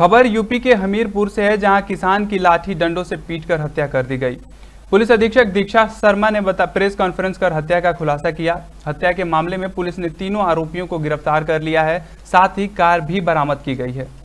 खबर यूपी के हमीरपुर से है जहां किसान की लाठी डंडों से पीटकर हत्या कर दी गई पुलिस अधीक्षक दीक्षा शर्मा ने बता प्रेस कॉन्फ्रेंस कर हत्या का खुलासा किया हत्या के मामले में पुलिस ने तीनों आरोपियों को गिरफ्तार कर लिया है साथ ही कार भी बरामद की गई है